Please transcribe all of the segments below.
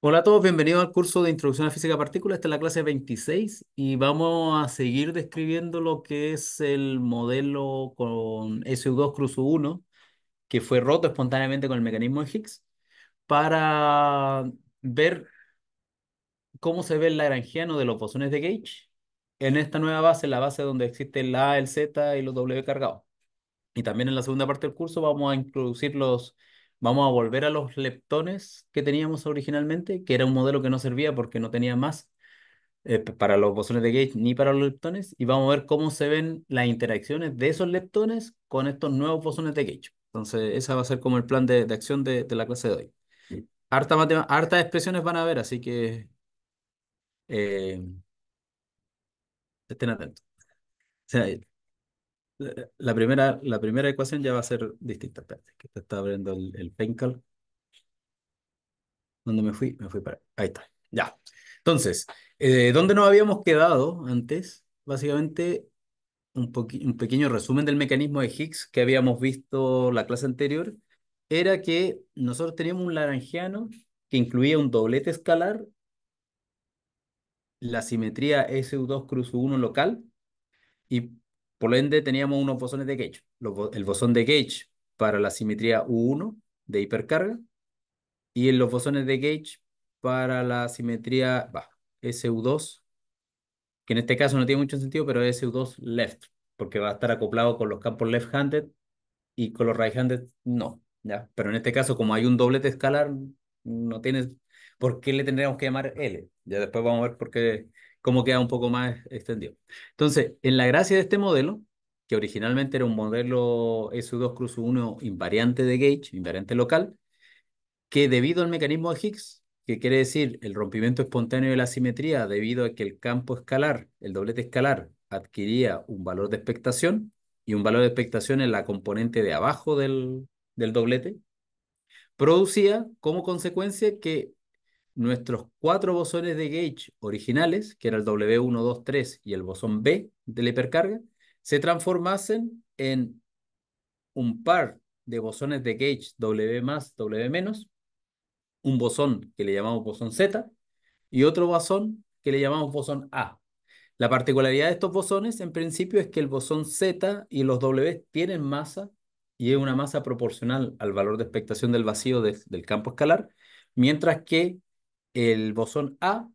Hola a todos, bienvenidos al curso de Introducción a Física de Partículas. Esta es la clase 26 y vamos a seguir describiendo lo que es el modelo con SU2 cruz 1 que fue roto espontáneamente con el mecanismo de Higgs para ver cómo se ve el lagrangiano de los bosones de Gauge en esta nueva base, la base donde existe la el Z y los W cargados. Y también en la segunda parte del curso vamos a introducir los vamos a volver a los leptones que teníamos originalmente, que era un modelo que no servía porque no tenía más eh, para los bosones de Gauge ni para los leptones, y vamos a ver cómo se ven las interacciones de esos leptones con estos nuevos bosones de Gauge. Entonces, ese va a ser como el plan de, acción de, la clase de hoy. Harta hartas expresiones van a haber, así que eh, estén atentos la primera, la primera ecuación ya va a ser distinta. que te está abriendo el, ¿Dónde me fui? Me fui para... Ahí está. Ya. Entonces, eh, ¿dónde nos habíamos quedado antes? Básicamente, un, un pequeño resumen del mecanismo de Higgs que habíamos visto la clase anterior. Era que nosotros teníamos un laranjiano que incluía un doblete escalar, la simetría su 2 cruz u 1 local y por ende, teníamos unos bosones de Gauge. el bosón de Gauge para la simetría U1 de hipercarga y en los bosones de Gauge para la simetría SU2, que en este caso no tiene mucho sentido, pero es SU2 left, porque va a estar acoplado con los campos left-handed y con los right-handed no. ¿ya? Pero en este caso, como hay un doblete escalar, no tienes por qué le tendríamos que llamar L. Ya después vamos a ver por qué como queda un poco más extendido. Entonces, en la gracia de este modelo, que originalmente era un modelo SU2 cruz 1 invariante de gauge, invariante local, que debido al mecanismo de Higgs, que quiere decir el rompimiento espontáneo de la simetría debido a que el campo escalar, el doblete escalar, adquiría un valor de expectación y un valor de expectación en la componente de abajo del, del doblete, producía como consecuencia que nuestros cuatro bosones de gauge originales, que era el w 1 W2, W3 y el bosón B de la hipercarga, se transformasen en un par de bosones de gauge W más, W menos, un bosón que le llamamos bosón Z y otro bosón que le llamamos bosón A. La particularidad de estos bosones, en principio, es que el bosón Z y los W tienen masa y es una masa proporcional al valor de expectación del vacío del campo escalar, mientras que el bosón A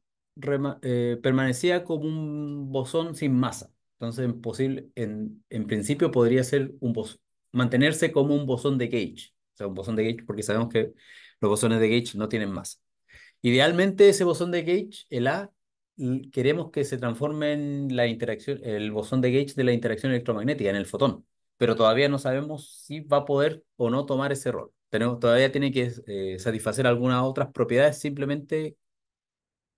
eh, permanecía como un bosón sin masa. Entonces, en, posible, en, principio podría ser un bosón, mantenerse como un bosón de gauge. O sea, un bosón de gauge, porque sabemos que los bosones de gauge no tienen masa. Idealmente, ese bosón de gauge, el A, queremos que se transforme en la interacción, el bosón de gauge de la interacción electromagnética, en el fotón. Pero todavía no sabemos si va a poder o no tomar ese rol. Pero todavía tiene que eh, satisfacer algunas otras propiedades, simplemente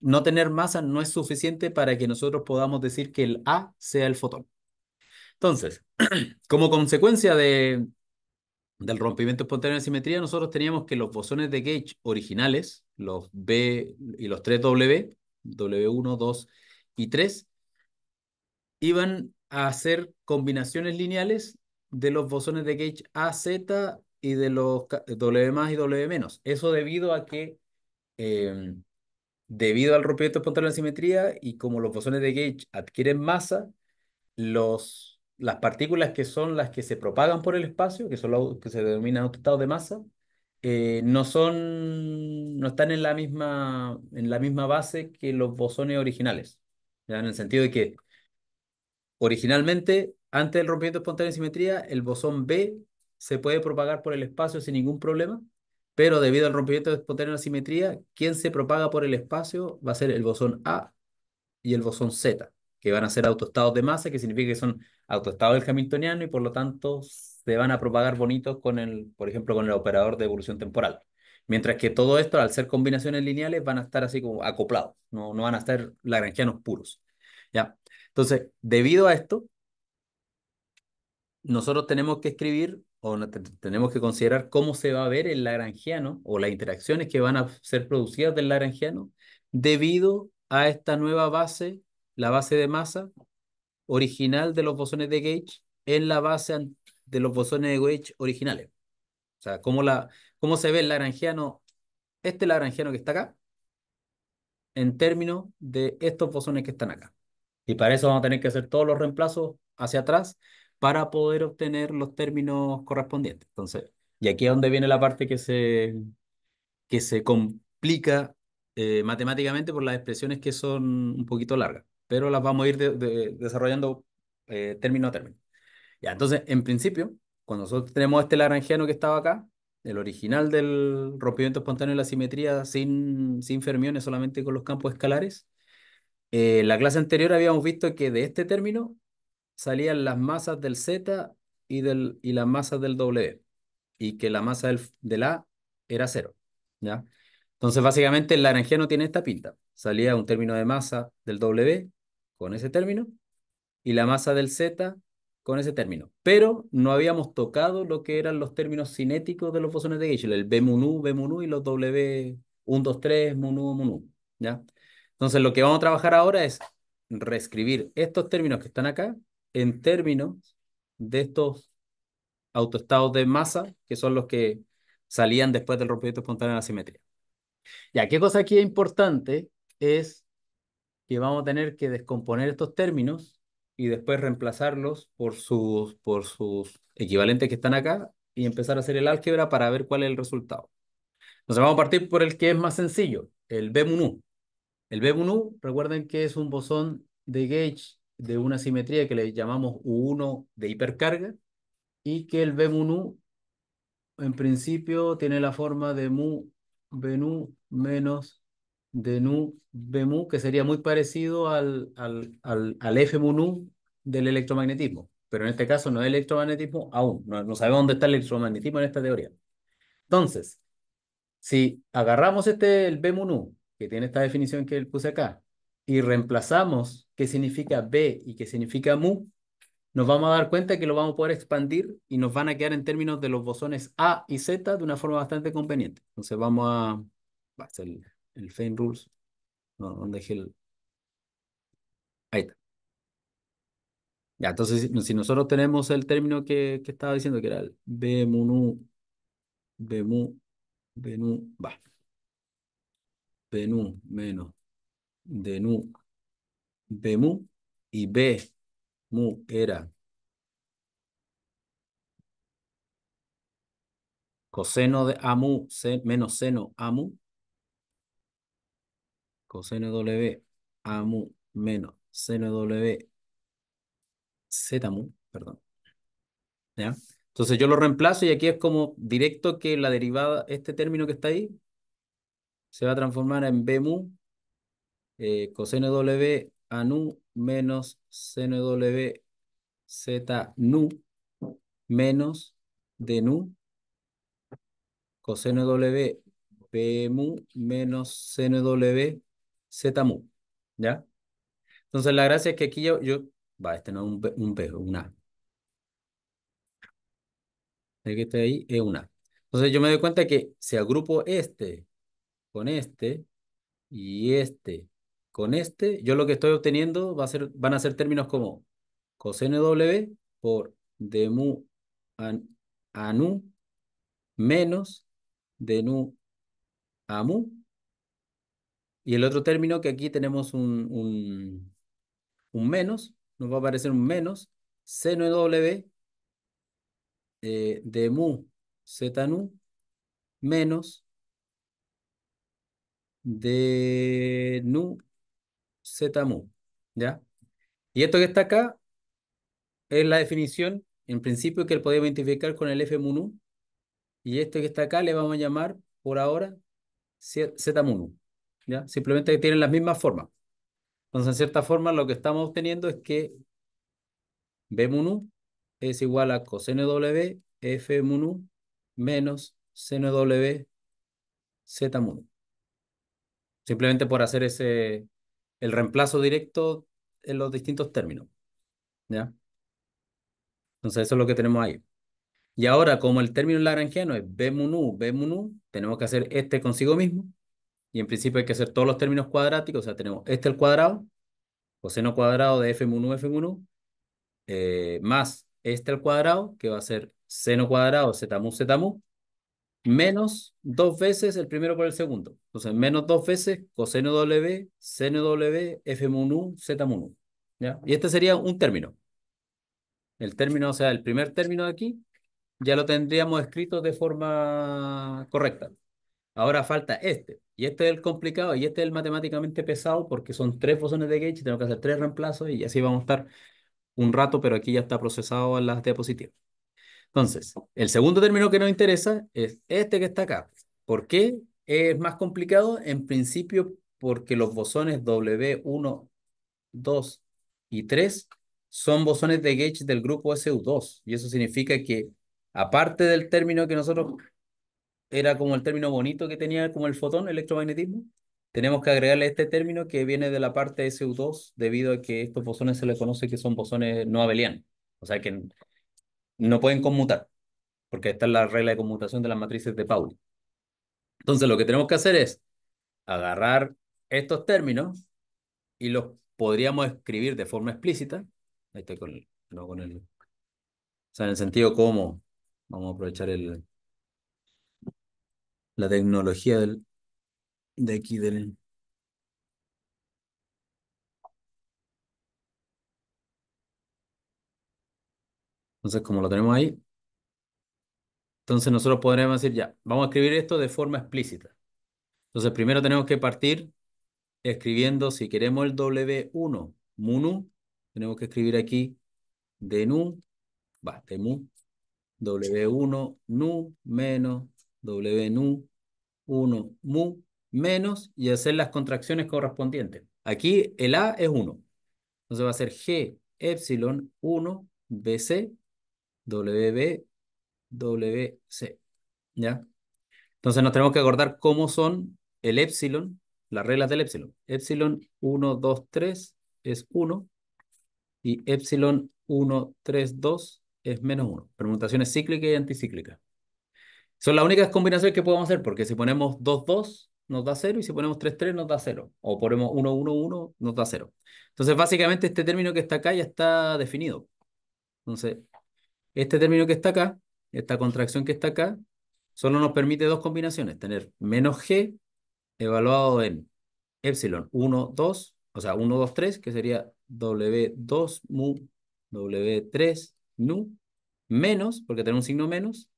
no tener masa no es suficiente para que nosotros podamos decir que el A sea el fotón. Entonces, como consecuencia de, del rompimiento espontáneo de simetría, nosotros teníamos que los bosones de Gauge originales, los B y los 3W, W1, 2 y 3, iban a hacer combinaciones lineales de los bosones de Gauge AZ, y de los W e más y W e menos. Eso debido a que, em, debido al rompimiento espontáneo de simetría y como los bosones de Gauge adquieren masa, los, las partículas que son las que se propagan por el espacio, que son que se denominan autostados de masa, eh, no son, no están en la misma, en la misma base que los bosones originales. En el sentido de que originalmente, antes del rompimiento espontáneo de simetría, el bosón B se puede propagar por el espacio sin ningún problema, pero debido al rompimiento espontáneo de la simetría, quien se propaga por el espacio va a ser el bosón A y el bosón Z, que van a ser autoestados de masa, que significa que son autoestados del Hamiltoniano y por lo tanto se van a propagar bonitos con el, por ejemplo, con el operador de evolución temporal. Mientras que todo esto, al ser combinaciones lineales, van a estar así como acoplados, no, no van a estar lagrangianos puros. ¿Ya? Entonces, debido a esto, nosotros tenemos que escribir o tenemos que considerar cómo se va a ver el lagrangiano o las interacciones que van a ser producidas del lagrangiano debido a esta nueva base, la base de masa original de los bosones de Gauge en la base de los bosones de Gauge originales. O sea, cómo, la, cómo se ve el lagrangiano, este lagrangiano que está acá, en términos de estos bosones que están acá. Y para eso vamos a tener que hacer todos los reemplazos hacia atrás para poder obtener los términos correspondientes. Entonces, y aquí es donde viene la parte que se, que se complica eh, matemáticamente por las expresiones que son un poquito largas, pero las vamos a ir desarrollando eh, término a término. Ya, entonces, en principio, cuando nosotros tenemos este laranjiano que estaba acá, el original del rompimiento espontáneo de la simetría sin, sin fermiones, solamente con los campos escalares, eh, en la clase anterior habíamos visto que de este término salían las masas del Z y, del, y las masas del W, y que la masa del, de A era cero. ¿ya? Entonces, básicamente, el no tiene esta pinta. Salía un término de masa del W con ese término, y la masa del Z con ese término. Pero no habíamos tocado lo que eran los términos cinéticos de los bosones de Higgs el B munu, B nu y los W 1, 2, 3, mu ¿ya? Entonces, lo que vamos a trabajar ahora es reescribir estos términos que están acá en términos de estos autoestados de masa, que son los que salían después del rompimiento espontáneo de la simetría. Ya, ¿qué cosa aquí es importante? Es que vamos a tener que descomponer estos términos y después reemplazarlos por sus, por sus equivalentes que están acá y empezar a hacer el álgebra para ver cuál es el resultado. Entonces vamos a partir por el que es más sencillo, el b El b recuerden que es un bosón de gauge de una simetría que le llamamos U1 de hipercarga y que el Bmu en principio tiene la forma de mu Bnu menos de nu Bmu, que sería muy parecido al, al, al, nu del electromagnetismo. Pero en este caso no es electromagnetismo aún, no, sabemos dónde está el electromagnetismo en esta teoría. Entonces, si agarramos este, el Bmu que tiene esta definición que puse acá, y reemplazamos que significa B y que significa mu, nos vamos a dar cuenta que lo vamos a poder expandir y nos van a quedar en términos de los bosones A y Z de una forma bastante conveniente. Entonces vamos a... Va a ser el, el Rules. No, ¿dónde dejé el...? Ahí está. Ya, entonces, si nosotros tenemos el término que, estaba diciendo, que era el B, mu, nu, B, mu, B, nu, va. B, nu, menos, de nu, mu y B, Mu era coseno de AMU mu menos seno AMU. Coseno W AMU menos seno W mu, perdón. Entonces yo lo reemplazo y aquí es como directo que la derivada, este término que está ahí, se va a transformar en B mu eh, coseno W nu menos CNW Z nu menos de nu coseno W P mu menos seno W Z mu. ¿Ya? Entonces la gracia es que aquí yo, va, este no es un, un P, una. El que está ahí es una. Entonces yo me doy cuenta que si agrupo este con este y este con este, yo lo que estoy obteniendo va a ser, van a ser términos como coseno W por de mu a, nu menos de nu a mu. Y el otro término que aquí tenemos un, un, un menos, nos va a aparecer un menos, seno W eh, de mu z nu menos de nu Z mu, ¿ya? Y esto que está acá es la definición, en principio, que él podía identificar con el F mu y esto que está acá le vamos a llamar, por ahora, Z mu ¿ya? Simplemente tienen las mismas formas. Entonces, en cierta forma, lo que estamos obteniendo es que B mu es igual a coseno W F mu nu menos seno W Z mu Simplemente por hacer ese, el reemplazo directo en los distintos términos. ¿Ya? Entonces eso es lo que tenemos ahí. Y ahora, como el término lagrangiano es B nu, B nu, tenemos que hacer este consigo mismo. Y en principio hay que hacer todos los términos cuadráticos. O sea, tenemos este al cuadrado, coseno cuadrado de F nu, F mu, eh, más este al cuadrado, que va a ser seno cuadrado, Z mu, Z mu, menos dos veces el primero por el segundo. Entonces, menos dos veces coseno W, seno W, F mu Z mu Y este sería un término. El término, o sea, el primer término de aquí, ya lo tendríamos escrito de forma correcta. Ahora falta este. Y este es el complicado y este es el matemáticamente pesado porque son tres fosones de Gauge, tengo que hacer tres reemplazos y así vamos a estar un rato, pero aquí ya está procesado en las diapositivas. Entonces, el segundo término que nos interesa es este que está acá. ¿Por qué es más complicado? En principio, porque los bosones W1, 2 y 3 son bosones de gauge del grupo SU2. Y eso significa que, aparte del término que nosotros era como el término bonito que tenía como el fotón, electromagnetismo, tenemos que agregarle este término que viene de la parte SU2 debido a que estos bosones se les conoce que son bosones no abelianos. O sea que no pueden conmutar, porque esta es la regla de conmutación de las matrices de Pauli. Entonces lo que tenemos que hacer es agarrar estos términos y los podríamos escribir de forma explícita. Ahí estoy con el, no con el... O sea, en el sentido como, vamos a aprovechar el, la tecnología del, de aquí del... Entonces, como lo tenemos ahí, entonces nosotros podremos decir ya, vamos a escribir esto de forma explícita. Entonces, primero tenemos que partir escribiendo, si queremos el W1, munu, tenemos que escribir aquí de nu, va, de mu, W1, nu, menos, W nu, 1, mu, menos, y hacer las contracciones correspondientes. Aquí el A es 1. Entonces va a ser G, epsilon, 1, BC, WB, WC. ¿Ya? Entonces nos tenemos que acordar cómo son el epsilon, las reglas del epsilon. Epsilon 1, 2, 3 es 1 y epsilon 1, 3, 2 es menos 1. Permutaciones cíclicas y anticíclicas. Son las únicas combinaciones que podemos hacer, porque si ponemos 2, 2 nos da 0 y si ponemos 3, 3 nos da 0. O ponemos 1, 1, 1 nos da 0. Entonces básicamente este término que está acá ya está definido. Entonces este término que está acá, esta contracción que está acá, solo nos permite dos combinaciones, tener menos g evaluado en epsilon 1, 2, o sea, 1, 2, 3, que sería W2 mu W3 nu, menos, porque tenemos un signo menos,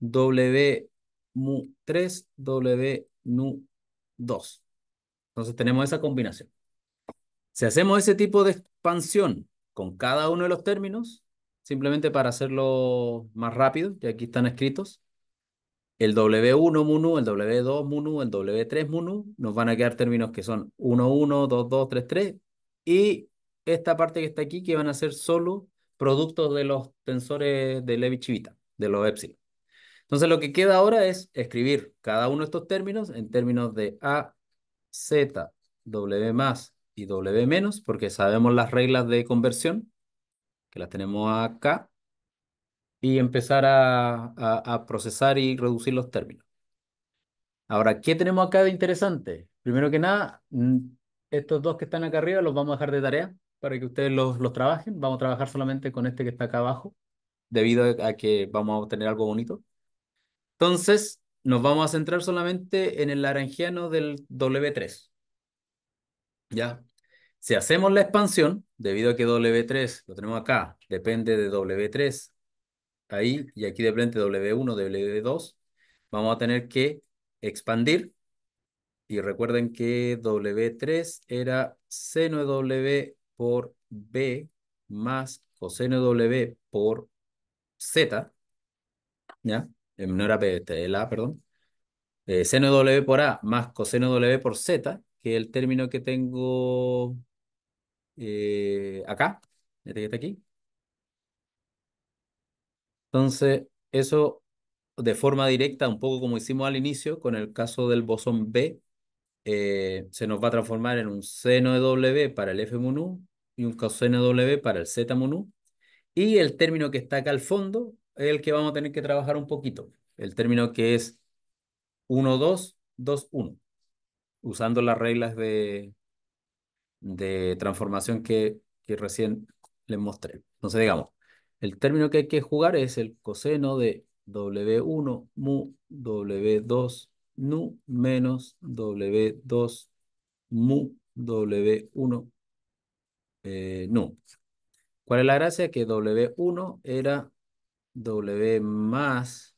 W mu 3 W nu 2. Entonces tenemos esa combinación. Si hacemos ese tipo de expansión con cada uno de los términos, simplemente para hacerlo más rápido, ya aquí están escritos. El W1 munu, el W2 munu, el W3 munu, nos van a quedar términos que son 1, 1, 2, 2, 3, 3. Y esta parte que está aquí, que van a ser solo productos de los tensores de levi chivita de los epsilon. Entonces lo que queda ahora es escribir cada uno de estos términos en términos de A, Z, W más y W menos, porque sabemos las reglas de conversión que las tenemos acá, y empezar a, a, procesar y reducir los términos. Ahora, ¿qué tenemos acá de interesante? Primero que nada, estos dos que están acá arriba los vamos a dejar de tarea para que ustedes los, los trabajen. Vamos a trabajar solamente con este que está acá abajo, debido a que vamos a obtener algo bonito. Entonces, nos vamos a centrar solamente en el laranjiano del W3. ¿Ya? Si hacemos la expansión, debido a que W3, lo tenemos acá, depende de W3, ahí y aquí depende de W1, W2, vamos a tener que expandir. Y recuerden que W3 era seno de W por B más coseno de W por Z. ¿Ya? Eh, no era P, el este, A, perdón. seno eh, de W por A más coseno de W por Z, que es el término que tengo eh, acá, este que está aquí. Entonces, eso de forma directa, un poco como hicimos al inicio, con el caso del bosón B, eh, se nos va a transformar en un seno de W para el F mu y un coseno de W para el Z mu Y el término que está acá al fondo es el que vamos a tener que trabajar un poquito. El término que es 1, 2, 2, 1, usando las reglas de, de transformación que, recién les mostré. Entonces, digamos, el término que hay que jugar es el coseno de W1 mu W2 nu menos W2 mu W1 eh, nu. ¿Cuál es la gracia? Que W1 era W más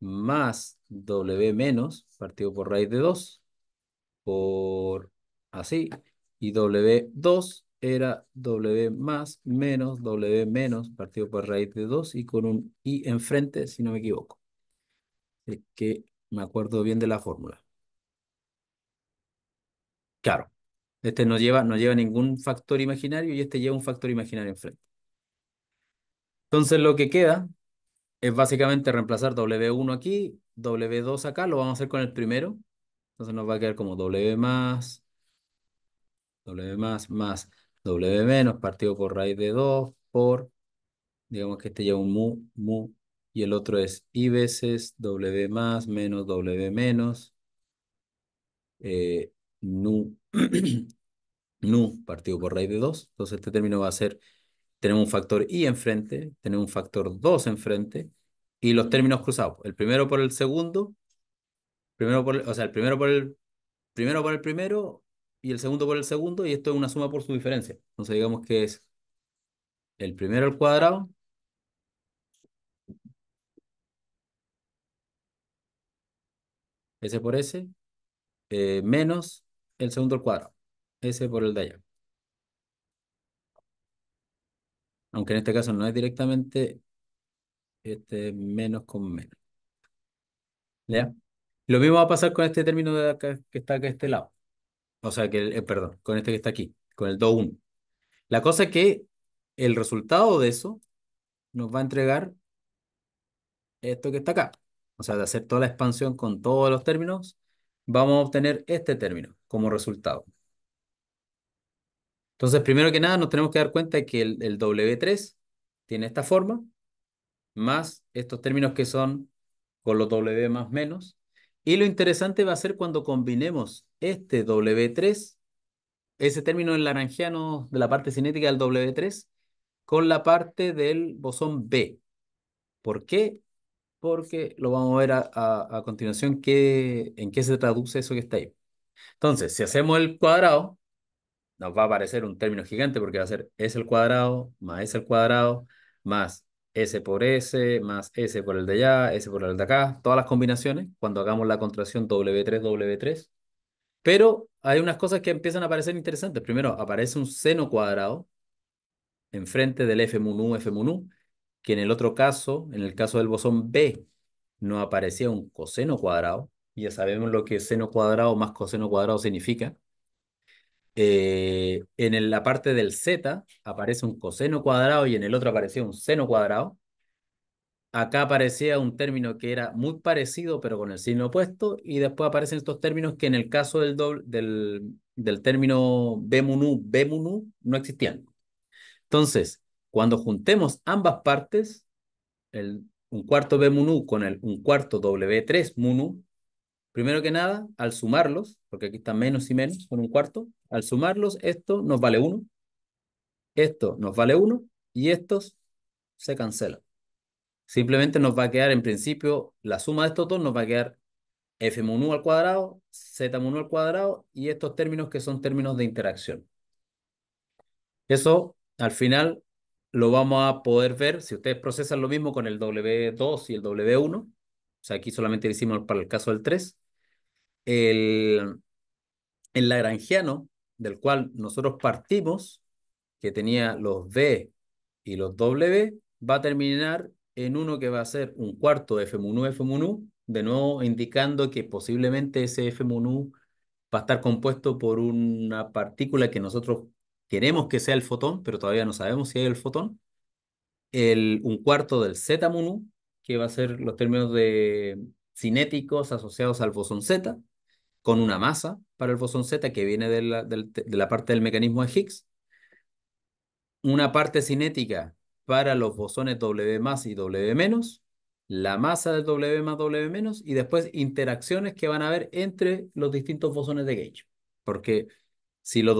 más W menos partido por raíz de 2 por así y W2 era W más menos W menos partido por raíz de 2 y con un I enfrente, si no me equivoco. Es que me acuerdo bien de la fórmula. Claro, este no lleva, no lleva ningún factor imaginario y este lleva un factor imaginario enfrente. Entonces lo que queda es básicamente reemplazar W1 aquí, W2 acá, lo vamos a hacer con el primero. Entonces nos va a quedar como W más W más más W menos partido por raíz de 2 por, digamos que este lleva un mu, mu, y el otro es i veces W más menos W menos eh, nu, nu partido por raíz de 2. Entonces este término va a ser, tenemos un factor i enfrente, tenemos un factor 2 enfrente y los términos cruzados. Pues, el primero por el segundo, primero por, o sea, el primero por el primero por el primero y el segundo por el segundo, y esto es una suma por su diferencia. Entonces digamos que es el primero al cuadrado S por S, eh, menos el segundo al cuadrado, S por el de allá. Aunque en este caso no es directamente este menos con menos. Lo mismo va a pasar con este término de que está acá a este lado. O sea, que, eh, perdón, con este que está aquí, con el Do1. La cosa es que el resultado de eso nos va a entregar esto que está acá. O sea, de hacer toda la expansión con todos los términos, vamos a obtener este término como resultado. Entonces, primero que nada, nos tenemos que dar cuenta de que el W3 tiene esta forma, más estos términos que son con los W más menos, y lo interesante va a ser cuando combinemos este W3, ese término en laranjiano de la parte cinética del W3, con la parte del bosón B. ¿Por qué? Porque lo vamos a ver a, continuación en qué se traduce eso que está ahí. Entonces, si hacemos el cuadrado, nos va a aparecer un término gigante porque va a ser S al cuadrado, más S al cuadrado, más S por S, más S por el de allá, S por el de acá, todas las combinaciones, cuando hagamos la contracción W3, W3. Pero hay unas cosas que empiezan a parecer interesantes. Primero, aparece un seno cuadrado enfrente del F mu nu, F mu que en el otro caso, en el caso del bosón B, no aparecía un coseno cuadrado. Ya sabemos lo que seno cuadrado más coseno cuadrado significa. Eh, en la parte del z aparece un coseno cuadrado y en el otro aparecía un seno cuadrado. Acá aparecía un término que era muy parecido pero con el signo opuesto y después aparecen estos términos que en el caso del, doble, del, del término bemunu, bemunu no existían. Entonces, cuando juntemos ambas partes, el, un cuarto bemunu con el un cuarto W3 munu, Primero que nada, al sumarlos, porque aquí están menos y menos, con un cuarto, al sumarlos, esto nos vale 1, esto nos vale 1 y estos se cancelan. Simplemente nos va a quedar en principio, la suma de estos dos nos va a quedar f 1 al cuadrado, z 1 al cuadrado y estos términos que son términos de interacción. Eso al final lo vamos a poder ver si ustedes procesan lo mismo con el W2 y el W1. O sea, aquí solamente lo hicimos para el caso del 3 el, el lagrangiano del cual nosotros partimos, que tenía los B y los W, va a terminar en uno que va a ser un cuarto de mu F de nuevo indicando que posiblemente ese F va a estar compuesto por una partícula que nosotros queremos que sea el fotón, pero todavía no sabemos si hay el fotón. El, un cuarto del Z que va a ser los términos de cinéticos asociados al bosón Z, con una masa para el bosón Z que viene de la, parte del mecanismo de Higgs, una parte cinética para los bosones W más y W menos, la masa del W más W menos y después interacciones que van a haber entre los distintos bosones de Gauge. Porque si los,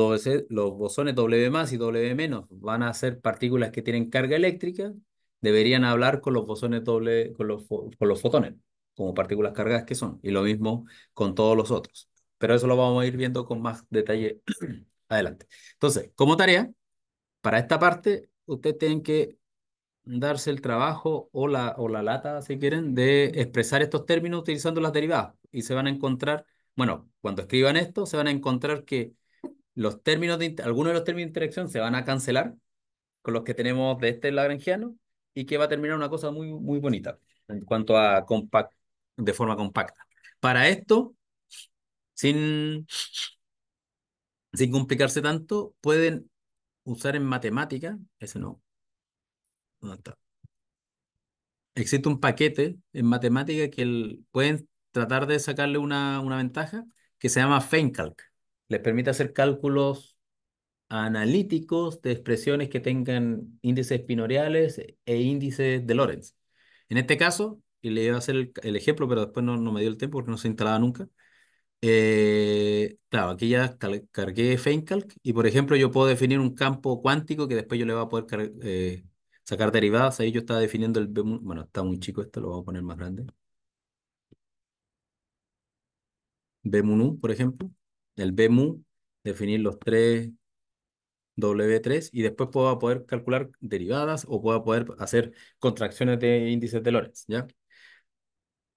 los bosones W más y W menos van a ser partículas que tienen carga eléctrica, deberían hablar con los bosones W, con los, con los fotones como partículas cargadas que son. Y lo mismo con todos los otros. Pero eso lo vamos a ir viendo con más detalle adelante. Entonces, como tarea, para esta parte, ustedes tienen que darse el trabajo o la, o la lata, si quieren, de expresar estos términos utilizando las derivadas. Y se van a encontrar, bueno, cuando escriban esto, se van a encontrar que los términos de, algunos de los términos de interacción se van a cancelar con los que tenemos de este lagrangiano y que va a terminar una cosa muy, muy bonita en cuanto a compact, de forma compacta. Para esto, sin, sin complicarse tanto, pueden usar en matemática, ese no, está? Existe un paquete en matemática que pueden tratar de sacarle una, una ventaja que se llama FeinCalc. Les permite hacer cálculos analíticos de expresiones que tengan índices pinoriales e índices de Lorentz. En este caso, y le iba a hacer el, ejemplo, pero después no, me dio el tiempo porque no se instalaba nunca. Eh, claro, aquí ya cargué FeinCalc y por ejemplo yo puedo definir un campo cuántico que después yo le voy a poder eh, sacar derivadas. Ahí yo estaba definiendo el... Bueno, está muy chico esto, lo voy a poner más grande. Bmu, por ejemplo. El Bmu, definir los tres W3 y después puedo poder calcular derivadas o puedo poder hacer contracciones de índices de Lorentz, ¿ya?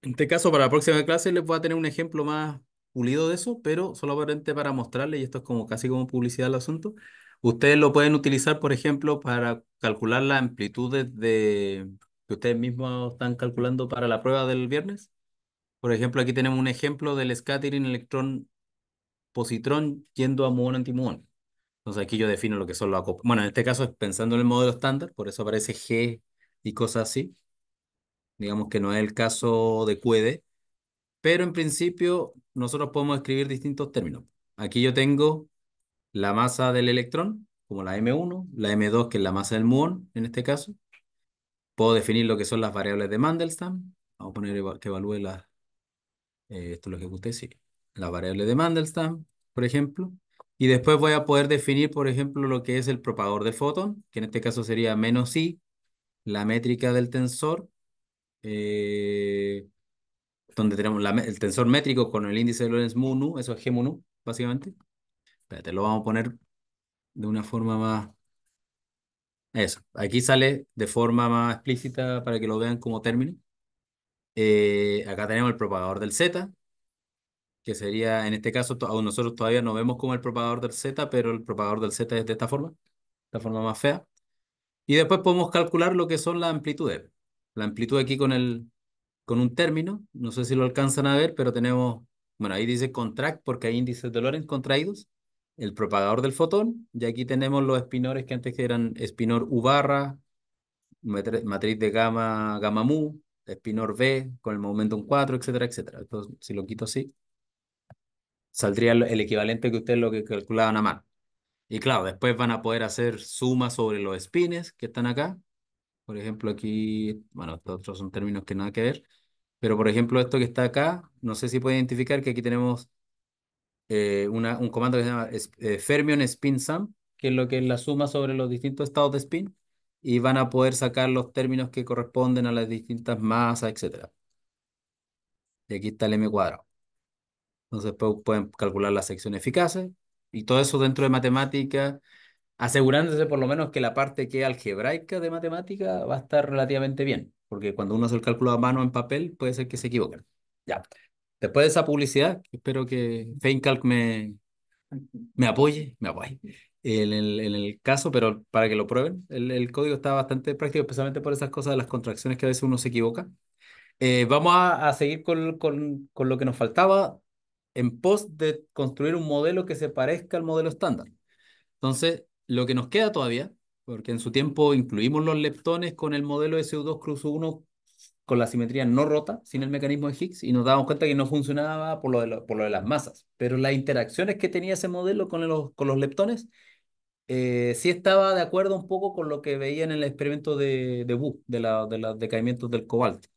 En este caso, para la próxima clase les voy a tener un ejemplo más pulido de eso, pero solamente para mostrarles, y esto es como casi como publicidad del asunto, ustedes lo pueden utilizar, por ejemplo, para calcular las amplitudes de, que ustedes mismos están calculando para la prueba del viernes. Por ejemplo, aquí tenemos un ejemplo del scattering electrón positrón yendo a muón antimuón. Entonces aquí yo defino lo que son los Bueno, en este caso es pensando en el modelo estándar, por eso aparece G y cosas así digamos que no es el caso de Cuede, pero en principio nosotros podemos escribir distintos términos. Aquí yo tengo la masa del electrón, como la M1, la M2, que es la masa del muón en este caso. Puedo definir lo que son las variables de Mandelstam. Vamos a poner que evalúe las, eh, esto lo que usted las variables de Mandelstam, por ejemplo. Y después voy a poder definir, por ejemplo, lo que es el propagador de fotón, que en este caso sería menos i, la métrica del tensor, eh, donde tenemos el tensor métrico con el índice de Lorentz mu nu, eso es g mu nu, básicamente. Espérate, lo vamos a poner de una forma más... Eso, aquí sale de forma más explícita para que lo vean como término. Eh, acá tenemos el propagador del Z, que sería, en este caso, nosotros todavía no vemos como el propagador del Z, pero el propagador del Z es de esta forma, la esta forma más fea. Y después podemos calcular lo que son las amplitudes la amplitud aquí con, el, con un término. No sé si lo alcanzan a ver, pero tenemos, bueno, ahí dice contract porque hay índices de Lorentz contraídos, el propagador del fotón, y aquí tenemos los espinores que antes eran espinor U barra, matriz de gamma, gamma mu, espinor B con el momentum 4, etcétera, etcétera. Entonces, si lo quito así, saldría el equivalente que ustedes lo que calculaban a mano. Y claro, después van a poder hacer sumas sobre los spines que están acá, por ejemplo, aquí, bueno, estos son términos que nada que ver, pero por ejemplo, esto que está acá, no sé si puede identificar que aquí tenemos eh, un comando que se llama eh, fermion spin sum, que es lo que es la suma sobre los distintos estados de spin, y van a poder sacar los términos que corresponden a las distintas masas, etc. Y aquí está el m cuadrado. Entonces pueden calcular la sección eficaces, y todo eso dentro de matemáticas asegurándose por lo menos que la parte que es algebraica de matemática va a estar relativamente bien, porque cuando uno hace el cálculo a mano en papel puede ser que se equivoquen. Ya. Después de esa publicidad, espero que FeinCalc me, me apoye, me apoye en el, en el caso, pero para que lo prueben, el, el, código está bastante práctico, especialmente por esas cosas de las contracciones que a veces uno se equivoca. Eh, vamos a, a seguir con, con, con lo que nos faltaba en pos de construir un modelo que se parezca al modelo estándar. Entonces, lo que nos queda todavía, porque en su tiempo incluimos los leptones con el modelo su 2 cruz 1 con la simetría no rota, sin el mecanismo de Higgs, y nos dábamos cuenta que no funcionaba por lo de, por lo de las masas. Pero las interacciones que tenía ese modelo con los, con los leptones eh, sí estaba de acuerdo un poco con lo que veía en el experimento de, de de, la, de los decaimientos del cobalto.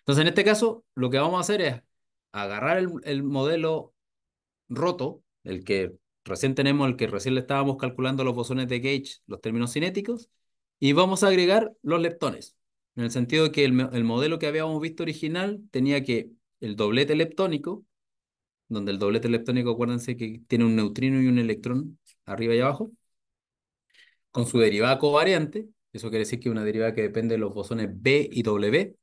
Entonces, en este caso, lo que vamos a hacer es agarrar el, el modelo roto, el que Recién tenemos el que recién le estábamos calculando los bosones de Gauge, los términos cinéticos, y vamos a agregar los leptones, en el sentido de que el, modelo que habíamos visto original tenía que el doblete leptónico, donde el doblete leptónico, acuérdense que tiene un neutrino y un electrón arriba y abajo, con su derivada covariante, eso quiere decir que una derivada que depende de los bosones B y W,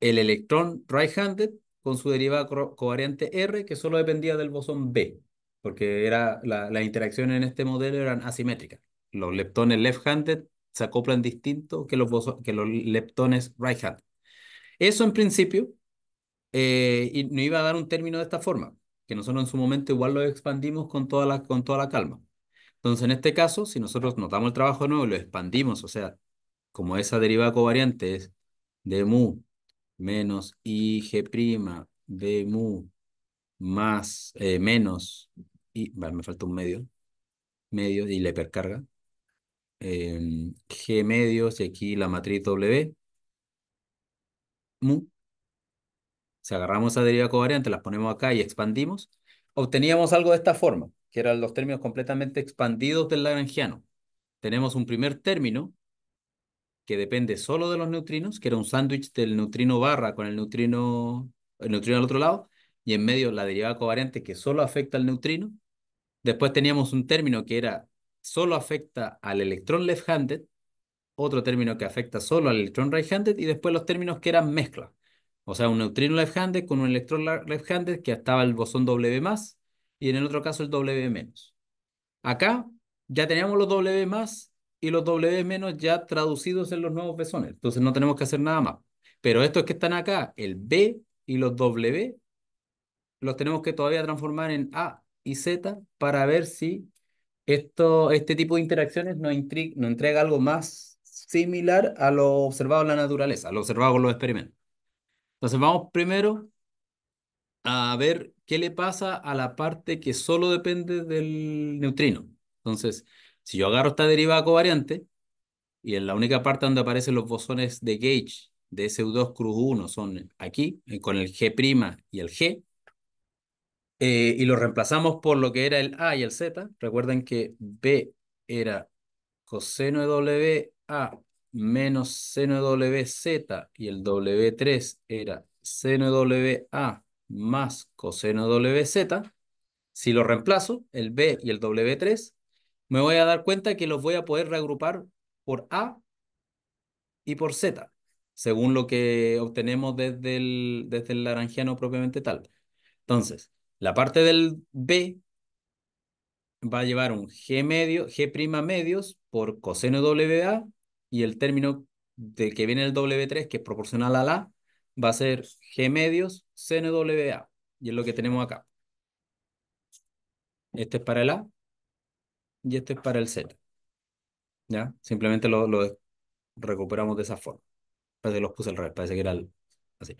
el electrón right-handed con su derivada covariante R, que solo dependía del bosón B porque era la, interacción en este modelo eran asimétricas. Los leptones left-handed se acoplan distinto que los, que los leptones right-handed. Eso en principio eh, nos no iba a dar un término de esta forma, que nosotros en su momento igual lo expandimos con toda la, con toda la calma. Entonces, en este caso, si nosotros notamos el trabajo nuevo lo expandimos, o sea, como esa derivada covariante es de mu menos IG' de mu más eh, menos y me falta un medio, medio y la hipercarga. Em, G medios y aquí la matriz W. Mu. Si agarramos esa deriva covariante, las ponemos acá y expandimos, obteníamos algo de esta forma, que eran los términos completamente expandidos del lagrangiano. Tenemos un primer término que depende solo de los neutrinos, que era un sándwich del neutrino barra con el neutrino, el neutrino al otro lado, y en medio la derivada covariante que solo afecta al neutrino, Después teníamos un término que era solo afecta al electrón left-handed, otro término que afecta solo al electrón right-handed y después los términos que eran mezcla. O sea, un neutrino left-handed con un electrón left-handed que estaba el bosón W más y en el otro caso el W menos. Acá ya teníamos los W más y los W menos ya traducidos en los nuevos bosones. Entonces no tenemos que hacer nada más. Pero estos que están acá, el B y los W, los tenemos que todavía transformar en A y Z para ver si esto, este tipo de interacciones nos, no entrega algo más similar a lo observado en la naturaleza, a lo observado en los experimentos. Entonces vamos primero a ver qué le pasa a la parte que solo depende del neutrino. Entonces, si yo agarro esta derivada covariante y en la única parte donde aparecen los bosones de gauge de SU2 cruz 1 son aquí, con el G' y el G, eh, y lo reemplazamos por lo que era el A y el Z. Recuerden que B era coseno de W A menos seno de W Z y el W3 era seno de W A más coseno de W Z. Si lo reemplazo, el B y el W3, me voy a dar cuenta que los voy a poder reagrupar por A y por Z, según lo que obtenemos desde el, desde el laranjiano propiamente tal. Entonces, la parte del B va a llevar un G medio, G' medios por coseno WA y el término de que viene el W3, que es proporcional a la, va a ser G medios seno WA. Y es lo que tenemos acá. Este es para el A y este es para el Z. ¿Ya? Simplemente lo, recuperamos de esa forma. Parece que los puse al revés, parece que era así.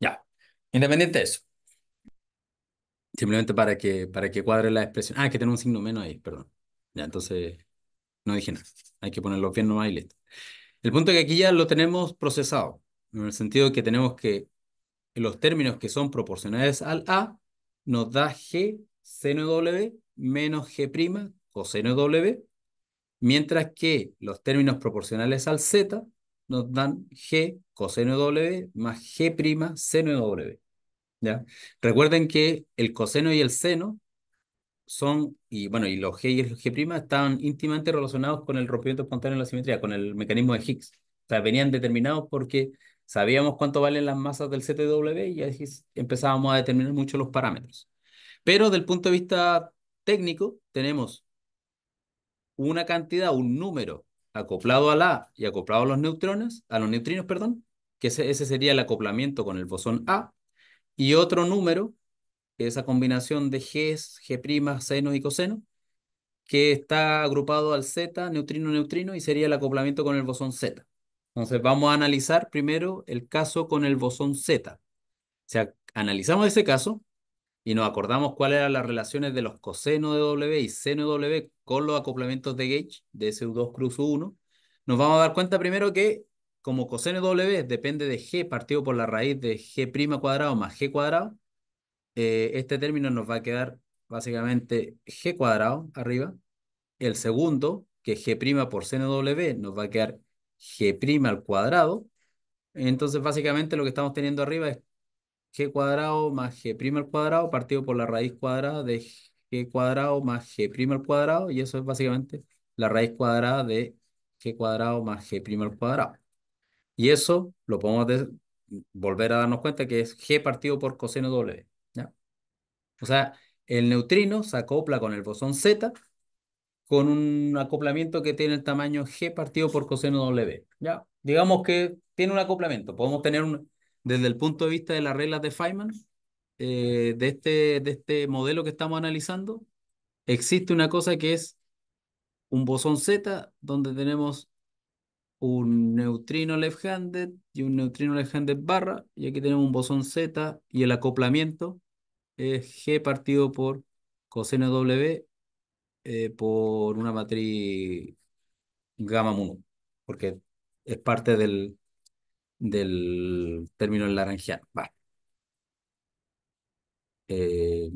Ya. Independiente de eso. Simplemente para que, para que cuadre la expresión. Ah, que tiene un signo menos ahí, perdón. Ya, entonces no dije nada. Hay que ponerlo bien nomás y listo. El punto es que aquí ya lo tenemos procesado, en el sentido que tenemos que los términos que son proporcionales al A nos da G seno W menos G' coseno W, mientras que los términos proporcionales al Z nos dan G coseno W más G' seno W. Recuerden que el coseno y el seno son, y bueno, y los G y los G' estaban íntimamente relacionados con el rompimiento espontáneo de la simetría, con el mecanismo de Higgs. O sea, venían determinados porque sabíamos cuánto valen las masas del CTW y ahí empezábamos a determinar mucho los parámetros. Pero del punto de vista técnico, tenemos una cantidad, un número acoplado a la y acoplado a los neutrones, a los neutrinos, perdón, que ese sería el acoplamiento con el bosón A, y otro número, que esa combinación de G, G', seno y coseno, que está agrupado al Z, neutrino, neutrino, y sería el acoplamiento con el bosón Z. Entonces vamos a analizar primero el caso con el bosón Z. O sea, analizamos ese caso y nos acordamos cuáles eran las relaciones de los cosenos de W y seno de W con los acoplamientos de gauge de SU2 cruz 1. Nos vamos a dar cuenta primero que como coseno W depende de G partido por la raíz de G' cuadrado más G cuadrado, eh, este término nos va a quedar básicamente G cuadrado arriba. El segundo, que es G' por seno W, nos va a quedar G' al cuadrado. Entonces, básicamente lo que estamos teniendo arriba es G cuadrado más G' al cuadrado partido por la raíz cuadrada de G cuadrado más G' al cuadrado. Y eso es básicamente la raíz cuadrada de G cuadrado más G' al cuadrado. Y eso lo podemos volver a darnos cuenta que es G partido por coseno W. ¿ya? O sea, el neutrino se acopla con el bosón Z con un acoplamiento que tiene el tamaño G partido por coseno W. ¿ya? Digamos que tiene un acoplamiento. Podemos tener, un, desde el punto de vista de las reglas de Feynman, eh, de, este, de este modelo que estamos analizando, existe una cosa que es un bosón Z donde tenemos un neutrino left-handed y un neutrino left-handed barra, y aquí tenemos un bosón Z y el acoplamiento es G partido por coseno W eh, por una matriz gamma mu porque es parte del, del término laranjiano. Va. Eh,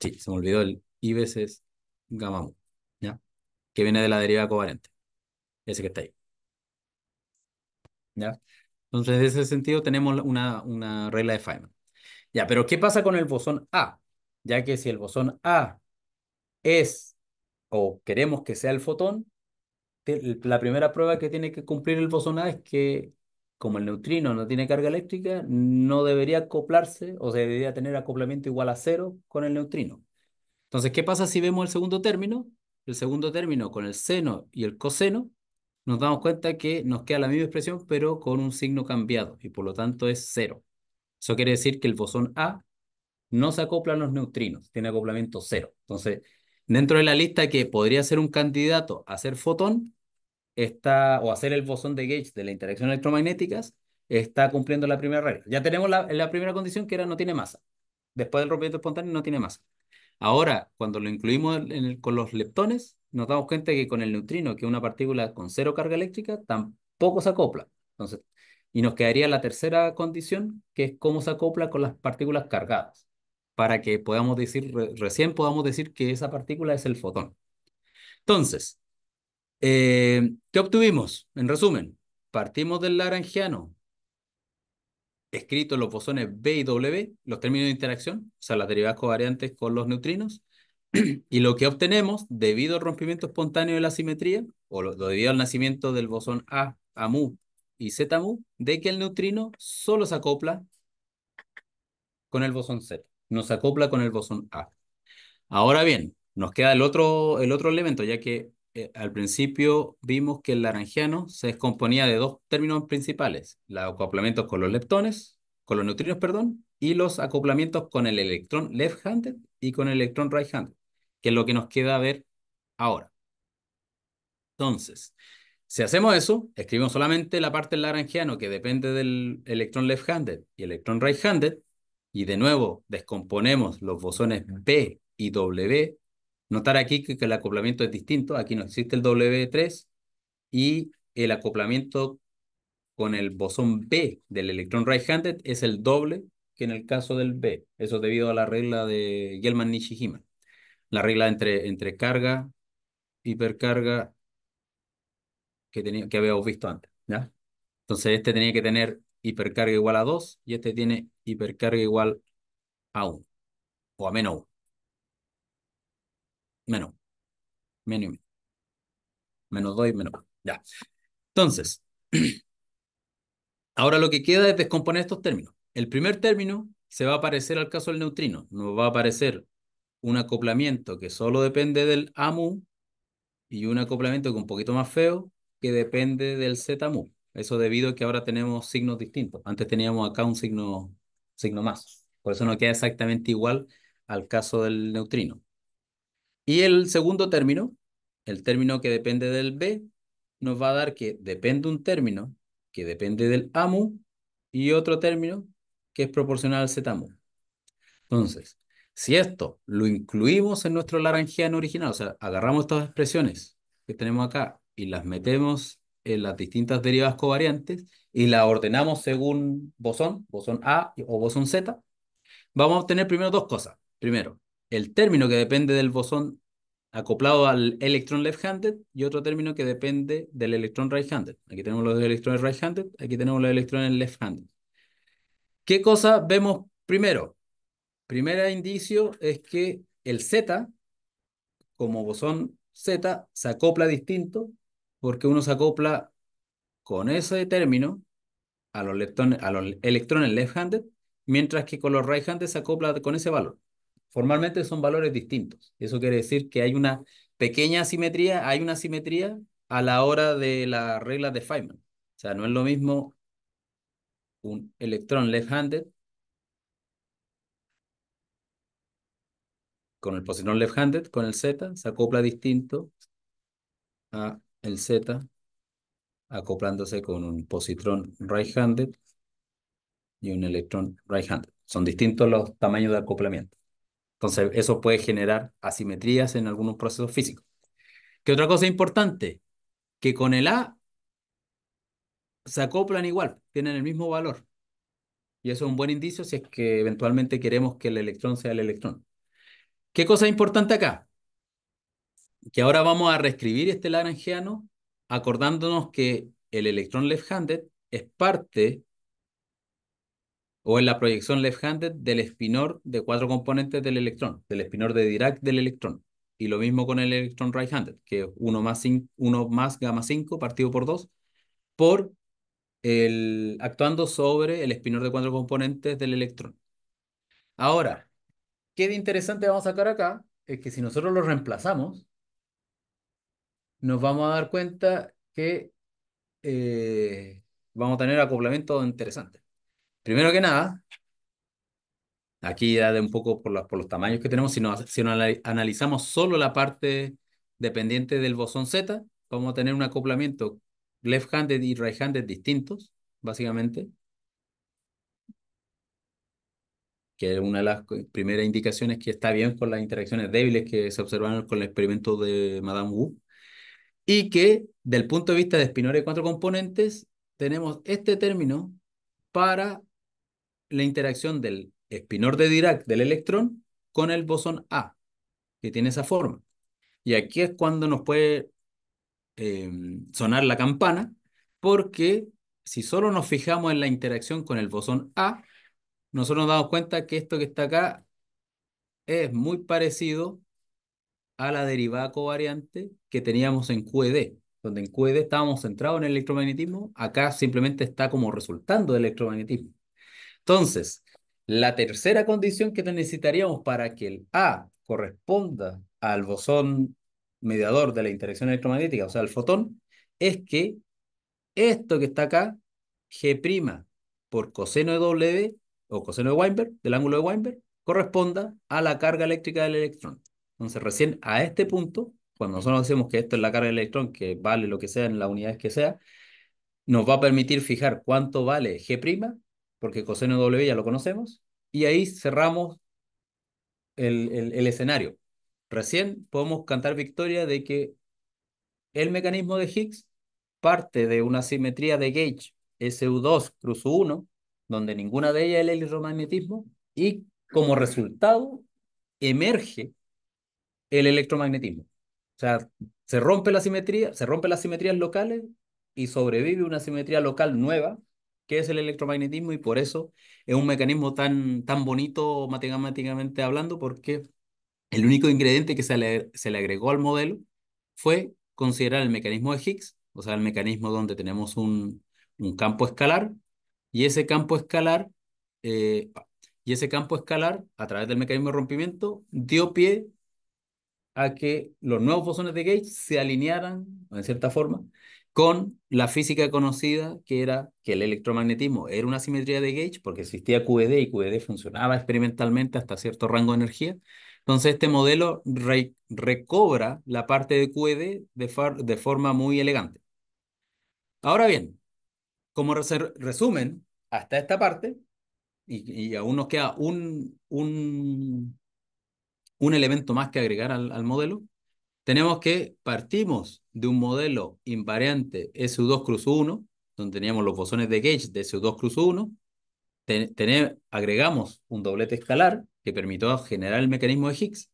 sí, se me olvidó el I veces gamma mu ¿ya? que viene de la derivada covalente, ese que está ahí. Entonces, en ese sentido, tenemos una, regla de Feynman. Ya, pero ¿qué pasa con el bosón A? Ya que si el bosón A es o queremos que sea el fotón, la primera prueba que tiene que cumplir el bosón A es que, como el neutrino no tiene carga eléctrica, no debería acoplarse o se debería tener acoplamiento igual a cero con el neutrino. Entonces, ¿qué pasa si vemos el segundo término? El segundo término con el seno y el coseno nos damos cuenta que nos queda la misma expresión, pero con un signo cambiado, y por lo tanto es cero. Eso quiere decir que el bosón A no se acopla a los neutrinos, tiene acoplamiento cero. Entonces, dentro de la lista que podría ser un candidato a ser fotón, está, o a ser el bosón de Gauge de la interacción electromagnética, está cumpliendo la primera regla. Ya tenemos la, primera condición que era no tiene masa. Después del rompimiento espontáneo no tiene masa. Ahora, cuando lo incluimos con los leptones, nos damos cuenta que con el neutrino, que es una partícula con cero carga eléctrica, tampoco se acopla. Entonces, y nos quedaría la tercera condición, que es cómo se acopla con las partículas cargadas, para que podamos decir, recién podamos decir que esa partícula es el fotón. Entonces, eh, ¿qué obtuvimos? En resumen, partimos del Lagrangiano, escrito en los bosones B y W, los términos de interacción, o sea, las derivadas covariantes con los neutrinos, Y lo que obtenemos debido al rompimiento espontáneo de la simetría, o lo, debido al nacimiento del bosón A, A mu y Z mu, de que el neutrino solo se acopla con el bosón Z, no se acopla con el bosón A. Ahora bien, nos queda el otro, el otro elemento, ya que eh, al principio vimos que el laranjiano se descomponía de dos términos principales, los acoplamientos con los leptones, con los neutrinos, perdón, y los acoplamientos con el electrón left-handed y con el electrón right-handed que es lo que nos queda ver ahora. Entonces, si hacemos eso, escribimos solamente la parte del laranjeano que depende del electrón left-handed y electrón right-handed, y de nuevo descomponemos los bosones B y W. Notar aquí que, el acoplamiento es distinto, aquí no existe el W3 y el acoplamiento con el bosón B del electrón right-handed es el doble que en el caso del B. Eso es debido a la regla de Gelman-Nishijima la regla entre, entre carga, hipercarga que, tenía, que habíamos visto antes. ¿ya? Entonces este tenía que tener hipercarga igual a 2 y este tiene hipercarga igual a 1 o a menos 1. Menos. Menos menos. 2 y menos 1. Entonces, ahora lo que queda es descomponer estos términos. El primer término se va a parecer al caso del neutrino. Nos va a aparecer un acoplamiento que solo depende del AMU y un acoplamiento que un poquito más feo que depende del ZMU. Eso debido a que ahora tenemos signos distintos. Antes teníamos acá un signo, signo más. Por eso no queda exactamente igual al caso del neutrino. Y el segundo término, el término que depende del B, nos va a dar que depende un término que depende del AMU y otro término que es proporcional al ZMU. Entonces, si esto lo incluimos en nuestro laranjiano original, o sea, agarramos estas expresiones que tenemos acá y las metemos en las distintas derivadas covariantes y las ordenamos según bosón, bosón A o bosón Z, vamos a obtener primero dos cosas. Primero, el término que depende del bosón acoplado al electrón left-handed y otro término que depende del electrón right-handed. Aquí tenemos los electrones right-handed, aquí tenemos los electrones left-handed. ¿Qué cosa vemos primero? Primer indicio es que el Z, como bosón Z, se acopla distinto porque uno se acopla con ese término a los, a los electrones left-handed, mientras que con los right-handed se acopla con ese valor. Formalmente son valores distintos. Eso quiere decir que hay una pequeña asimetría, hay una asimetría a la hora de la regla de Feynman. O sea, no es lo mismo un electrón left-handed con el positrón left-handed, con el Z, se acopla distinto a el Z, acoplándose con un positrón right-handed y un electrón right-handed. Son distintos los tamaños de acoplamiento. Entonces, eso puede generar asimetrías en algunos procesos físicos. ¿Qué otra cosa importante? Que con el A se acoplan igual, tienen el mismo valor. Y eso es un buen indicio si es que eventualmente queremos que el electrón sea el electrón. ¿Qué cosa importante acá? Que ahora vamos a reescribir este laranjeano acordándonos que el electrón left-handed es parte o es la proyección left-handed del espinor de cuatro componentes del electrón, del espinor de Dirac del electrón. Y lo mismo con el electrón right-handed, que es 1 más, gamma 5 partido por 2, por el, actuando sobre el espinor de cuatro componentes del electrón. Ahora, qué de interesante vamos a sacar acá es que si nosotros lo reemplazamos, nos vamos a dar cuenta que eh, vamos a tener acoplamiento interesante. Primero que nada, aquí ya de un poco por, por los tamaños que tenemos, si, no, si analizamos solo la parte dependiente del bosón Z, vamos a tener un acoplamiento left-handed y right-handed distintos, básicamente. que es una de las primeras indicaciones que está bien con las interacciones débiles que se observaron con el experimento de Madame Wu, y que del punto de vista de Spinor de cuatro componentes, tenemos este término para la interacción del espinor de Dirac del electrón con el bosón A, que tiene esa forma. Y aquí es cuando nos puede em, sonar la campana, porque si solo nos fijamos en la interacción con el bosón A, nosotros nos damos cuenta que esto que está acá es muy parecido a la derivada covariante que teníamos en QED, donde en QED estábamos centrados en el electromagnetismo, acá simplemente está como resultando del electromagnetismo. Entonces, la tercera condición que necesitaríamos para que el A corresponda al bosón mediador de la interacción electromagnética, o sea, al fotón, es que esto que está acá, G' por coseno de W, o coseno de Weinberg, del ángulo de Weinberg, corresponda a la carga eléctrica del electrón. Entonces, recién a este punto, cuando nosotros decimos que esto es la carga del electrón, que vale lo que sea en las unidades que sea, nos va a permitir fijar cuánto vale G', porque coseno de W ya lo conocemos, y ahí cerramos el, el, escenario. Recién podemos cantar victoria de que el mecanismo de Higgs parte de una simetría de gauge SU2 cruz 1 donde ninguna de ellas es el electromagnetismo, y como resultado emerge el electromagnetismo. O sea, se rompe la simetría, se rompen las simetrías locales y sobrevive una simetría local nueva, que es el electromagnetismo, y por eso es un mecanismo tan, tan bonito matemáticamente hablando, porque el único ingrediente que se le, agregó al modelo fue considerar el mecanismo de Higgs, o sea, el mecanismo donde tenemos un, un campo escalar y ese campo escalar, eh, y ese campo escalar, a través del mecanismo de rompimiento, dio pie a que los nuevos bosones de Gauge se alinearan, en cierta forma, con la física conocida, que era que el electromagnetismo era una simetría de Gauge, porque existía QED y QED funcionaba experimentalmente hasta cierto rango de energía. Entonces, este modelo recobra la parte de QED de forma muy elegante. Ahora bien, como resumen, hasta esta parte, y, aún nos queda un, un, elemento más que agregar al, modelo, tenemos que partimos de un modelo invariante SU2 cruz 1, donde teníamos los bosones de gauge de SU2 cruz 1, agregamos un doblete escalar que permitió generar el mecanismo de Higgs,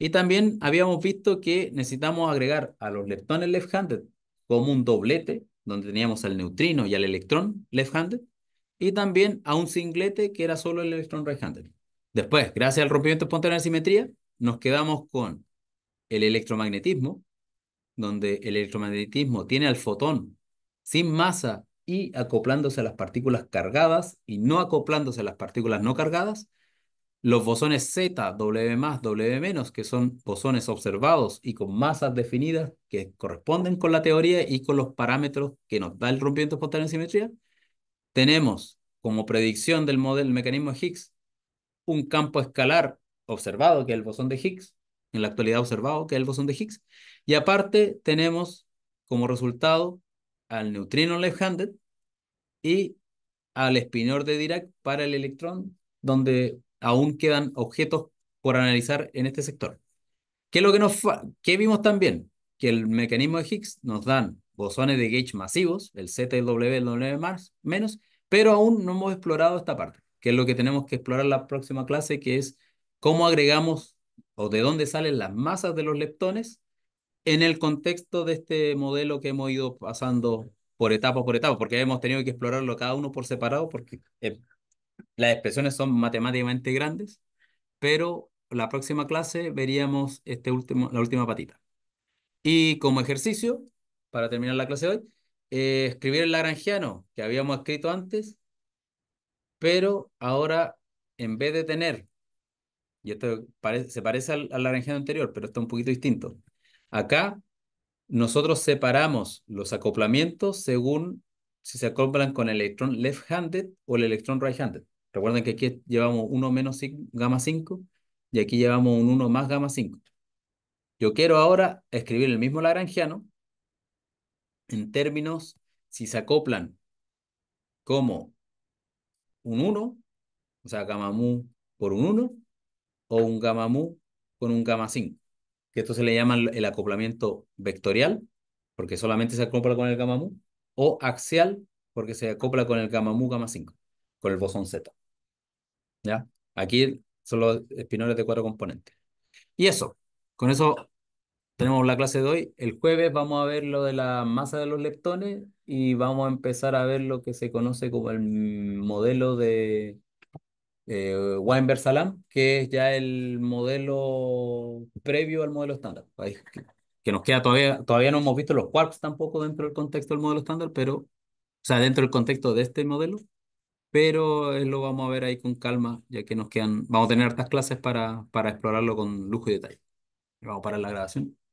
y también habíamos visto que necesitamos agregar a los leptones left-handed como un doblete donde teníamos al neutrino y al electrón left-handed, y también a un singlete que era solo el electrón right-handed. Después, gracias al rompimiento espontáneo de la simetría, nos quedamos con el electromagnetismo, donde el electromagnetismo tiene al fotón sin masa y acoplándose a las partículas cargadas y no acoplándose a las partículas no cargadas, los bosones Z, W más, W menos, que son bosones observados y con masas definidas que corresponden con la teoría y con los parámetros que nos da el rompimiento espontáneo en simetría, tenemos como predicción del modelo mecanismo de Higgs un campo escalar observado, que es el bosón de Higgs, en la actualidad observado, que es el bosón de Higgs, y aparte tenemos como resultado al neutrino left-handed y al espinor de Dirac para el electrón, donde aún quedan objetos por analizar en este sector. ¿Qué es lo que nos vimos también? Que el mecanismo de Higgs nos dan bosones de gauge masivos, el Z, el W, el W más, menos, pero aún no hemos explorado esta parte, que es lo que tenemos que explorar en la próxima clase, que es cómo agregamos o de dónde salen las masas de los leptones en el contexto de este modelo que hemos ido pasando por etapa por etapa, porque hemos tenido que explorarlo cada uno por separado, porque eh, las expresiones son matemáticamente grandes, pero la próxima clase veríamos este último, la última patita. Y como ejercicio, para terminar la clase de hoy, eh, escribir el lagrangiano que habíamos escrito antes, pero ahora en vez de tener, y esto se parece al, laranjiano anterior, pero está un poquito distinto. Acá nosotros separamos los acoplamientos según si se acoplan con el electrón left-handed o el electrón right-handed. Recuerden que aquí llevamos 1 menos gamma 5 y aquí llevamos un 1 más gamma 5. Yo quiero ahora escribir el mismo lagrangiano en términos si se acoplan como un 1, o sea, gamma mu por un 1, o un gamma mu con un gamma 5, que esto se le llama el acoplamiento vectorial, porque solamente se acopla con el gamma mu, o axial, porque se acopla con el gamma mu, gamma 5, con el bosón Z. ¿ya? Aquí son los espinoles de cuatro componentes. Y eso, con eso tenemos la clase de hoy. El jueves vamos a ver lo de la masa de los leptones y vamos a empezar a ver lo que se conoce como el modelo de eh, Weinberg-Salam, que es ya el modelo previo al modelo estándar. que nos queda todavía, todavía no hemos visto los quarks tampoco dentro del contexto del modelo estándar, pero, o sea, dentro del contexto de este modelo, pero eh, lo vamos a ver ahí con calma, ya que nos quedan, vamos a tener hartas clases para, explorarlo con lujo y detalle. Vamos a parar la grabación.